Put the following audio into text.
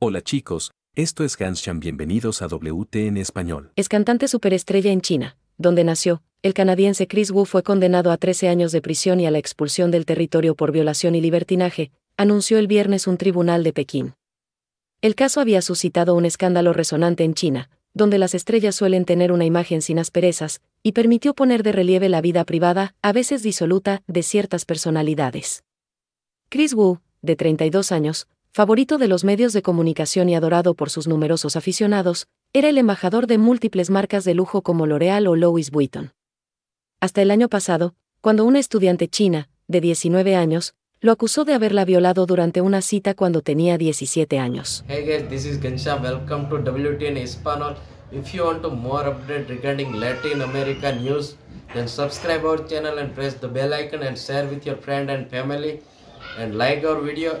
Hola chicos, esto es Ganshan, bienvenidos a WT en español. Es cantante superestrella en China, donde nació. El canadiense Chris Wu fue condenado a 13 años de prisión y a la expulsión del territorio por violación y libertinaje, anunció el viernes un tribunal de Pekín. El caso había suscitado un escándalo resonante en China, donde las estrellas suelen tener una imagen sin asperezas, y permitió poner de relieve la vida privada, a veces disoluta, de ciertas personalidades. Chris Wu, de 32 años, favorito de los medios de comunicación y adorado por sus numerosos aficionados, era el embajador de múltiples marcas de lujo como L'Oréal o Louis Vuitton. Hasta el año pasado, cuando una estudiante china, de 19 años, lo acusó de haberla violado durante una cita cuando tenía 17 años. Hey guys, this is Gansha. Welcome to WTN Hispanol. If you want to more update regarding Latin America news, then subscribe our channel and press the bell icon and share with your friend and family and like our video